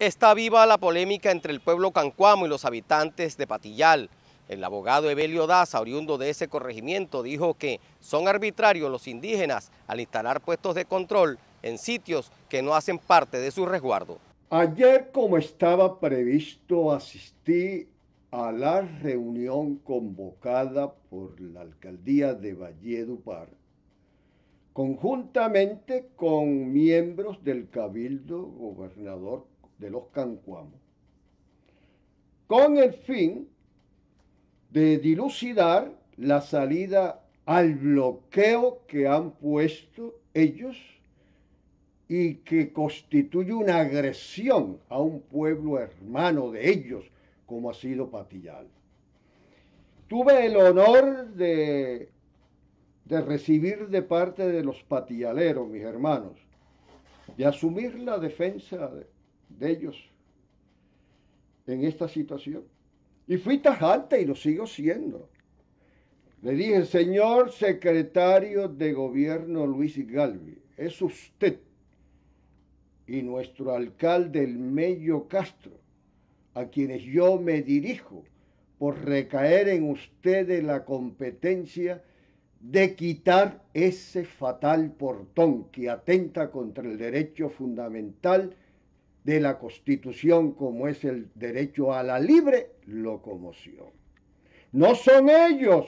Está viva la polémica entre el pueblo cancuamo y los habitantes de Patillal. El abogado Evelio Daza, oriundo de ese corregimiento, dijo que son arbitrarios los indígenas al instalar puestos de control en sitios que no hacen parte de su resguardo. Ayer, como estaba previsto, asistí a la reunión convocada por la alcaldía de Valledupar conjuntamente con miembros del Cabildo, gobernador de los cancuamos, con el fin de dilucidar la salida al bloqueo que han puesto ellos y que constituye una agresión a un pueblo hermano de ellos, como ha sido Patillal. Tuve el honor de, de recibir de parte de los patillaleros, mis hermanos, de asumir la defensa de, de ellos en esta situación. Y fui tajante y lo sigo siendo. Le dije, señor secretario de gobierno Luis Galvi, es usted y nuestro alcalde el Mello Castro, a quienes yo me dirijo por recaer en ustedes la competencia de quitar ese fatal portón que atenta contra el derecho fundamental de la Constitución como es el derecho a la libre locomoción. No son ellos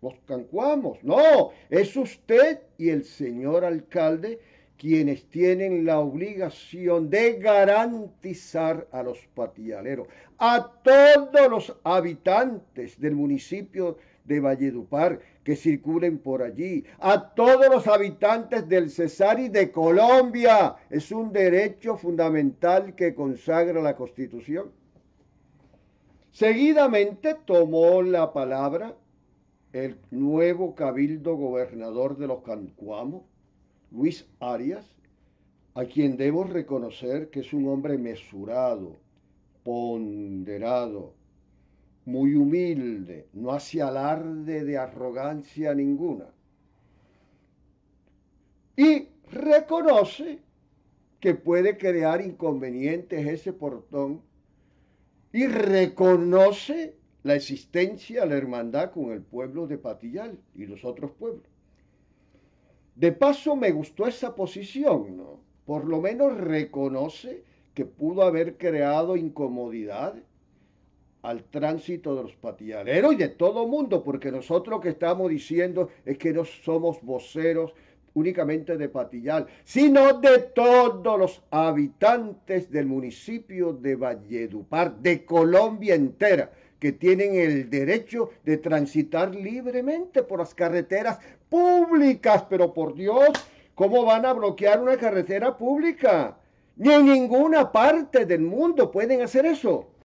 los cancuamos, no, es usted y el señor alcalde quienes tienen la obligación de garantizar a los patialeros, a todos los habitantes del municipio de Valledupar que circulen por allí, a todos los habitantes del Cesar y de Colombia. Es un derecho fundamental que consagra la Constitución. Seguidamente tomó la palabra el nuevo cabildo gobernador de los Cancuamos, Luis Arias, a quien debo reconocer que es un hombre mesurado, ponderado, muy humilde, no hace alarde de arrogancia ninguna. Y reconoce que puede crear inconvenientes ese portón y reconoce la existencia, de la hermandad con el pueblo de Patillal y los otros pueblos. De paso me gustó esa posición, ¿no? Por lo menos reconoce que pudo haber creado incomodidades al tránsito de los patialeros y de todo mundo, porque nosotros lo que estamos diciendo es que no somos voceros únicamente de Patillar, sino de todos los habitantes del municipio de Valledupar, de Colombia entera, que tienen el derecho de transitar libremente por las carreteras públicas, pero por Dios, ¿cómo van a bloquear una carretera pública? Ni en ninguna parte del mundo pueden hacer eso.